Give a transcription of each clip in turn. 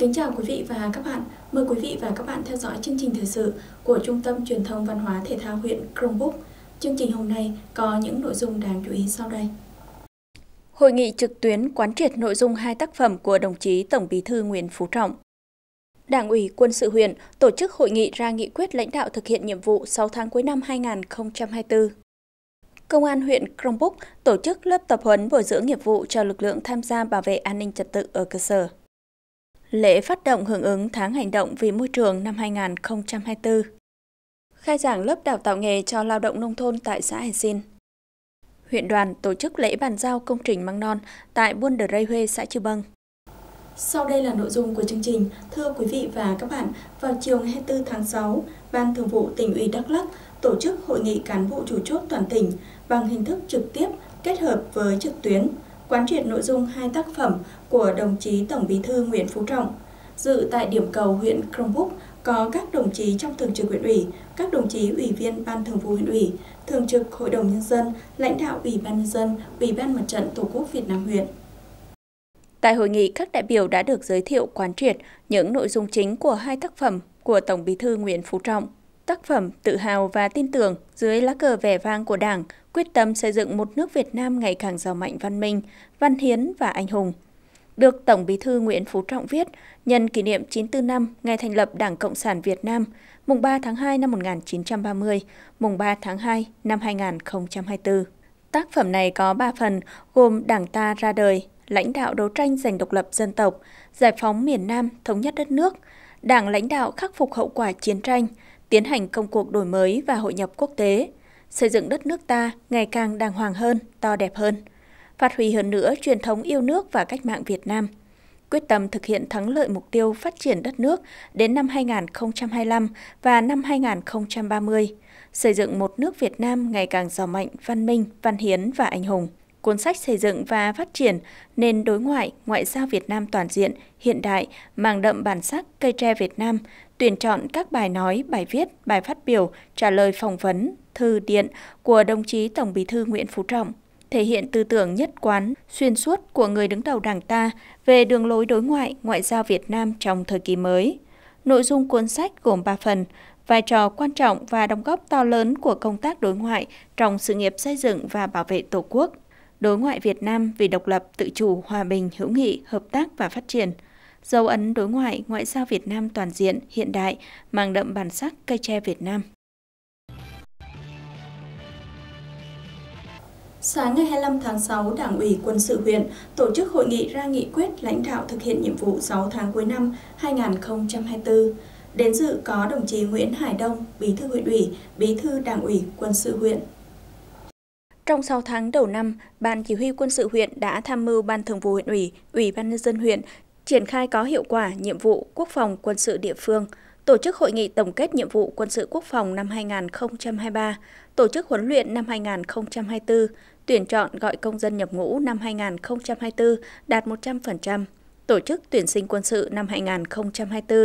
Kính chào quý vị và các bạn. Mời quý vị và các bạn theo dõi chương trình thời sự của Trung tâm Truyền thông Văn hóa Thể thao huyện Krông Búc. Chương trình hôm nay có những nội dung đáng chú ý sau đây. Hội nghị trực tuyến quán triệt nội dung hai tác phẩm của đồng chí Tổng Bí thư Nguyễn Phú Trọng. Đảng ủy Quân sự huyện tổ chức hội nghị ra nghị quyết lãnh đạo thực hiện nhiệm vụ 6 tháng cuối năm 2024. Công an huyện Krông Búc tổ chức lớp tập huấn bồi dưỡng nghiệp vụ cho lực lượng tham gia bảo vệ an ninh trật tự ở cơ sở lễ phát động hưởng ứng tháng hành động vì môi trường năm 2024. Khai giảng lớp đào tạo nghề cho lao động nông thôn tại xã Hải Xin. Huyện đoàn tổ chức lễ bàn giao công trình măng non tại Buôn Đờ Rây Huê, xã Chư Bâng. Sau đây là nội dung của chương trình. Thưa quý vị và các bạn, vào chiều ngày 24 tháng 6, Ban Thường vụ tỉnh ủy Đắk Lắk tổ chức hội nghị cán bộ chủ chốt toàn tỉnh bằng hình thức trực tiếp kết hợp với trực tuyến quán triệt nội dung hai tác phẩm của đồng chí Tổng Bí thư Nguyễn Phú Trọng. Dự tại điểm cầu huyện Krông Búc có các đồng chí trong thường trực huyện ủy, các đồng chí ủy viên ban thường vụ huyện ủy, thường trực hội đồng nhân dân, lãnh đạo ủy ban nhân dân, ủy ban mặt trận tổ quốc Việt Nam huyện. Tại hội nghị, các đại biểu đã được giới thiệu quán triệt những nội dung chính của hai tác phẩm của Tổng Bí thư Nguyễn Phú Trọng tác phẩm tự hào và tin tưởng dưới lá cờ vẻ vang của Đảng, quyết tâm xây dựng một nước Việt Nam ngày càng giàu mạnh văn minh, văn hiến và anh hùng. Được Tổng Bí thư Nguyễn Phú Trọng viết nhân kỷ niệm 94 năm ngày thành lập Đảng Cộng sản Việt Nam, mùng 3 tháng 2 năm 1930, mùng 3 tháng 2 năm 2024. Tác phẩm này có 3 phần gồm Đảng ta ra đời, lãnh đạo đấu tranh giành độc lập dân tộc, giải phóng miền Nam, thống nhất đất nước, Đảng lãnh đạo khắc phục hậu quả chiến tranh, tiến hành công cuộc đổi mới và hội nhập quốc tế, xây dựng đất nước ta ngày càng đàng hoàng hơn, to đẹp hơn, phát huy hơn nữa truyền thống yêu nước và cách mạng Việt Nam, quyết tâm thực hiện thắng lợi mục tiêu phát triển đất nước đến năm 2025 và năm 2030, xây dựng một nước Việt Nam ngày càng giàu mạnh, văn minh, văn hiến và anh hùng cuốn sách xây dựng và phát triển nền đối ngoại, ngoại giao Việt Nam toàn diện, hiện đại, mang đậm bản sắc cây tre Việt Nam, tuyển chọn các bài nói, bài viết, bài phát biểu, trả lời phỏng vấn, thư điện của đồng chí Tổng Bí thư Nguyễn Phú Trọng thể hiện tư tưởng nhất quán, xuyên suốt của người đứng đầu Đảng ta về đường lối đối ngoại, ngoại giao Việt Nam trong thời kỳ mới. Nội dung cuốn sách gồm 3 phần, vai trò quan trọng và đóng góp to lớn của công tác đối ngoại trong sự nghiệp xây dựng và bảo vệ Tổ quốc đối ngoại Việt Nam vì độc lập, tự chủ, hòa bình, hữu nghị, hợp tác và phát triển. Dấu ấn đối ngoại, ngoại giao Việt Nam toàn diện, hiện đại, mang đậm bản sắc cây tre Việt Nam. Sáng ngày 25 tháng 6, Đảng ủy Quân sự huyện tổ chức hội nghị ra nghị quyết lãnh đạo thực hiện nhiệm vụ 6 tháng cuối năm 2024. Đến dự có đồng chí Nguyễn Hải Đông, Bí thư huyện ủy, Bí thư Đảng ủy Quân sự huyện. Trong 6 tháng đầu năm, Ban Chỉ huy quân sự huyện đã tham mưu Ban Thường vụ huyện ủy, Ủy ban nhân dân huyện triển khai có hiệu quả nhiệm vụ quốc phòng quân sự địa phương, tổ chức hội nghị tổng kết nhiệm vụ quân sự quốc phòng năm 2023, tổ chức huấn luyện năm 2024, tuyển chọn gọi công dân nhập ngũ năm 2024 đạt 100%, tổ chức tuyển sinh quân sự năm 2024,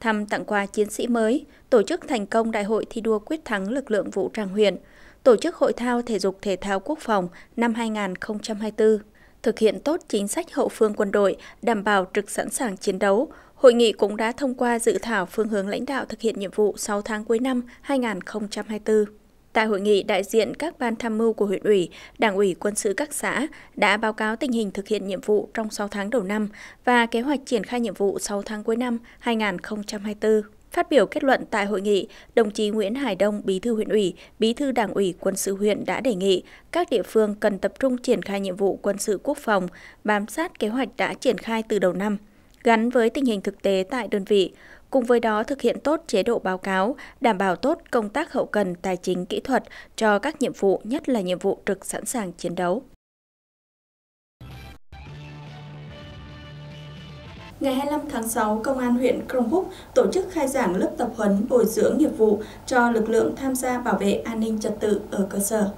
thăm tặng quà chiến sĩ mới, tổ chức thành công đại hội thi đua quyết thắng lực lượng vũ trang huyện – tổ chức Hội thao Thể dục Thể thao Quốc phòng năm 2024. Thực hiện tốt chính sách hậu phương quân đội, đảm bảo trực sẵn sàng chiến đấu, Hội nghị cũng đã thông qua dự thảo phương hướng lãnh đạo thực hiện nhiệm vụ 6 tháng cuối năm 2024. Tại hội nghị, đại diện các ban tham mưu của huyện ủy, đảng ủy quân sự các xã đã báo cáo tình hình thực hiện nhiệm vụ trong 6 tháng đầu năm và kế hoạch triển khai nhiệm vụ 6 tháng cuối năm 2024. Phát biểu kết luận tại hội nghị, đồng chí Nguyễn Hải Đông, Bí thư huyện ủy, Bí thư Đảng ủy quân sự huyện đã đề nghị các địa phương cần tập trung triển khai nhiệm vụ quân sự quốc phòng, bám sát kế hoạch đã triển khai từ đầu năm, gắn với tình hình thực tế tại đơn vị, cùng với đó thực hiện tốt chế độ báo cáo, đảm bảo tốt công tác hậu cần tài chính kỹ thuật cho các nhiệm vụ, nhất là nhiệm vụ trực sẵn sàng chiến đấu. Ngày 25 tháng 6, Công an huyện Krông Phúc tổ chức khai giảng lớp tập huấn bồi dưỡng nghiệp vụ cho lực lượng tham gia bảo vệ an ninh trật tự ở cơ sở.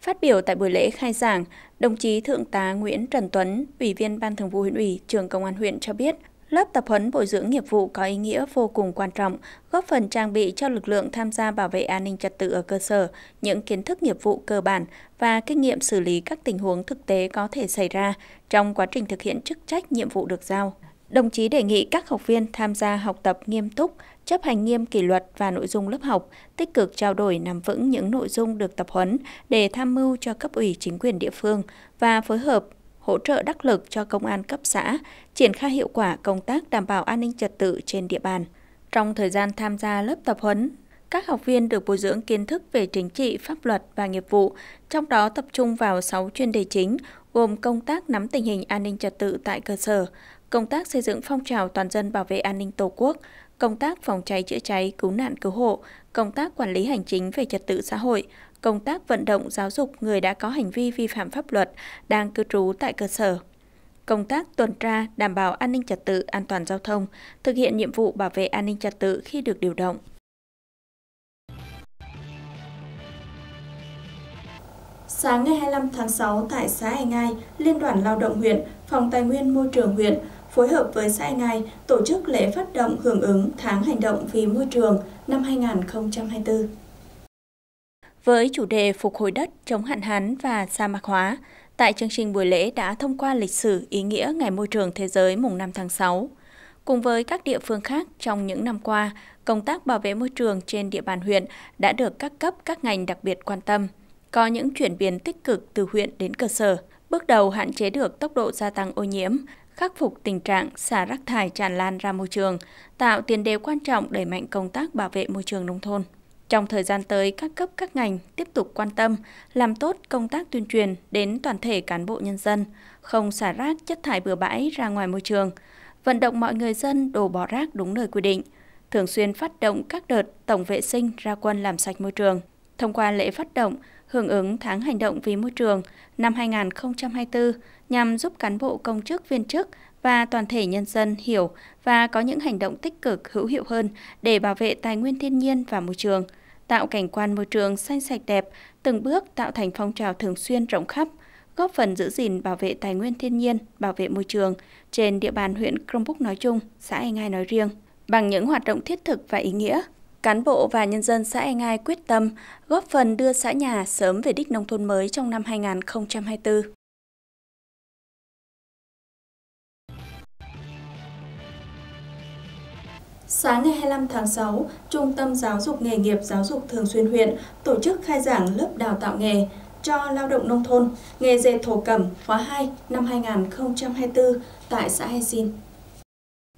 Phát biểu tại buổi lễ khai giảng, đồng chí Thượng tá Nguyễn Trần Tuấn, Ủy viên Ban Thường vụ huyện ủy, trưởng Công an huyện cho biết, Lớp tập huấn bồi dưỡng nghiệp vụ có ý nghĩa vô cùng quan trọng, góp phần trang bị cho lực lượng tham gia bảo vệ an ninh trật tự ở cơ sở những kiến thức nghiệp vụ cơ bản và kinh nghiệm xử lý các tình huống thực tế có thể xảy ra trong quá trình thực hiện chức trách nhiệm vụ được giao. Đồng chí đề nghị các học viên tham gia học tập nghiêm túc, chấp hành nghiêm kỷ luật và nội dung lớp học, tích cực trao đổi nắm vững những nội dung được tập huấn để tham mưu cho cấp ủy chính quyền địa phương và phối hợp hỗ trợ đắc lực cho công an cấp xã, triển khai hiệu quả công tác đảm bảo an ninh trật tự trên địa bàn. Trong thời gian tham gia lớp tập huấn, các học viên được bồi dưỡng kiến thức về chính trị, pháp luật và nghiệp vụ, trong đó tập trung vào 6 chuyên đề chính, gồm công tác nắm tình hình an ninh trật tự tại cơ sở, công tác xây dựng phong trào toàn dân bảo vệ an ninh Tổ quốc, công tác phòng cháy chữa cháy, cứu nạn cứu hộ, công tác quản lý hành chính về trật tự xã hội, công tác vận động giáo dục người đã có hành vi vi phạm pháp luật đang cư trú tại cơ sở. Công tác tuần tra đảm bảo an ninh trật tự, an toàn giao thông, thực hiện nhiệm vụ bảo vệ an ninh trật tự khi được điều động. Sáng ngày 25 tháng 6 tại xã Hành Ai, Liên đoàn Lao động huyện, Phòng Tài nguyên Môi trường huyện phối hợp với sai Ngài tổ chức lễ phát động hưởng ứng Tháng Hành động vì Môi trường năm 2024. Với chủ đề Phục hồi đất, chống hạn hán và sa mạc hóa, tại chương trình buổi lễ đã thông qua lịch sử ý nghĩa Ngày Môi trường Thế giới mùng 5 tháng 6. Cùng với các địa phương khác trong những năm qua, công tác bảo vệ môi trường trên địa bàn huyện đã được các cấp các ngành đặc biệt quan tâm, có những chuyển biến tích cực từ huyện đến cơ sở, bước đầu hạn chế được tốc độ gia tăng ô nhiễm, khắc phục tình trạng xả rác thải tràn lan ra môi trường, tạo tiền đề quan trọng đẩy mạnh công tác bảo vệ môi trường nông thôn. Trong thời gian tới, các cấp các ngành tiếp tục quan tâm, làm tốt công tác tuyên truyền đến toàn thể cán bộ nhân dân, không xả rác chất thải bừa bãi ra ngoài môi trường, vận động mọi người dân đổ bỏ rác đúng nơi quy định, thường xuyên phát động các đợt tổng vệ sinh ra quân làm sạch môi trường, thông qua lễ phát động hưởng ứng tháng hành động vì môi trường năm 2024 nhằm giúp cán bộ công chức viên chức và toàn thể nhân dân hiểu và có những hành động tích cực hữu hiệu hơn để bảo vệ tài nguyên thiên nhiên và môi trường, tạo cảnh quan môi trường xanh sạch đẹp, từng bước tạo thành phong trào thường xuyên rộng khắp, góp phần giữ gìn bảo vệ tài nguyên thiên nhiên, bảo vệ môi trường trên địa bàn huyện Crong Búc nói chung, xã Anh Ai nói riêng. Bằng những hoạt động thiết thực và ý nghĩa, cán bộ và nhân dân xã Eng Ai quyết tâm góp phần đưa xã nhà sớm về đích nông thôn mới trong năm 2024. Sáng ngày 25 tháng 6, Trung tâm Giáo dục Nghề nghiệp Giáo dục Thường xuyên huyện tổ chức khai giảng lớp đào tạo nghề cho lao động nông thôn, nghề dệt thổ cẩm khóa 2 năm 2024 tại xã Hay Xin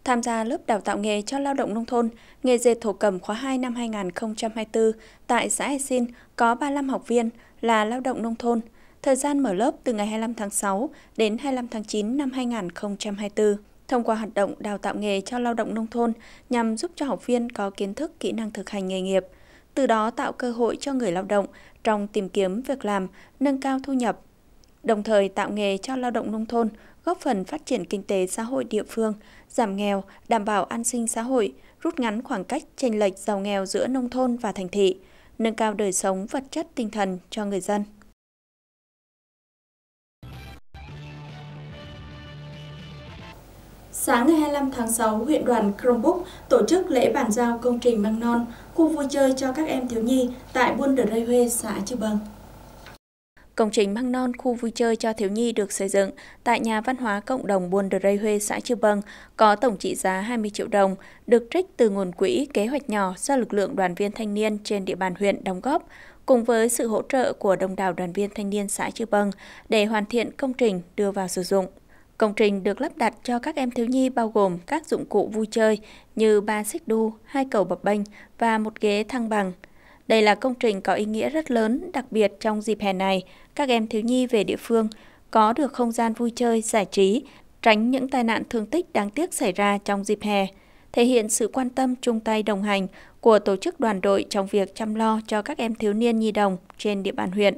tham gia lớp đào tạo nghề cho lao động nông thôn, nghề dệt thổ cầm khóa 2 năm 2024 tại xã E Sin có 35 học viên là lao động nông thôn. Thời gian mở lớp từ ngày 25 tháng 6 đến 25 tháng 9 năm 2024. Thông qua hoạt động đào tạo nghề cho lao động nông thôn nhằm giúp cho học viên có kiến thức, kỹ năng thực hành nghề nghiệp, từ đó tạo cơ hội cho người lao động trong tìm kiếm việc làm, nâng cao thu nhập, đồng thời tạo nghề cho lao động nông thôn góp phần phát triển kinh tế xã hội địa phương, giảm nghèo, đảm bảo an sinh xã hội, rút ngắn khoảng cách chênh lệch giàu nghèo giữa nông thôn và thành thị, nâng cao đời sống vật chất tinh thần cho người dân. Sáng ngày 25 tháng 6, huyện đoàn Krông Búc tổ chức lễ bàn giao công trình măng non, khu vui chơi cho các em thiếu nhi tại Buôn Đờ Rây Huê, xã Chư Bằng. Công trình măng non khu vui chơi cho thiếu nhi được xây dựng tại nhà văn hóa cộng đồng Buôn Đờ Rây Huê, xã Chư Bâng, có tổng trị giá 20 triệu đồng, được trích từ nguồn quỹ kế hoạch nhỏ do lực lượng đoàn viên thanh niên trên địa bàn huyện đóng góp, cùng với sự hỗ trợ của đông đảo đoàn viên thanh niên xã Chư Bâng để hoàn thiện công trình đưa vào sử dụng. Công trình được lắp đặt cho các em thiếu nhi bao gồm các dụng cụ vui chơi như ba xích đu, hai cầu bập bênh và một ghế thăng bằng – đây là công trình có ý nghĩa rất lớn, đặc biệt trong dịp hè này, các em thiếu nhi về địa phương có được không gian vui chơi, giải trí, tránh những tai nạn thương tích đáng tiếc xảy ra trong dịp hè, thể hiện sự quan tâm chung tay đồng hành của tổ chức đoàn đội trong việc chăm lo cho các em thiếu niên nhi đồng trên địa bàn huyện.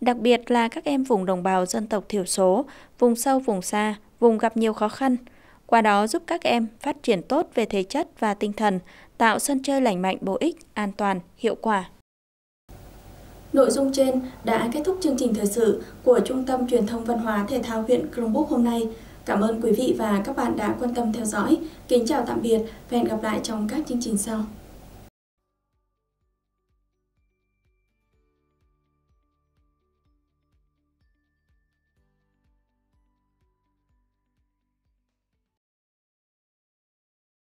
Đặc biệt là các em vùng đồng bào dân tộc thiểu số, vùng sâu vùng xa, vùng gặp nhiều khó khăn – qua đó giúp các em phát triển tốt về thể chất và tinh thần, tạo sân chơi lành mạnh bổ ích, an toàn, hiệu quả. Nội dung trên đã kết thúc chương trình thời sự của Trung tâm Truyền thông Văn hóa Thể thao huyện Cronbúc hôm nay. Cảm ơn quý vị và các bạn đã quan tâm theo dõi. Kính chào tạm biệt và hẹn gặp lại trong các chương trình sau.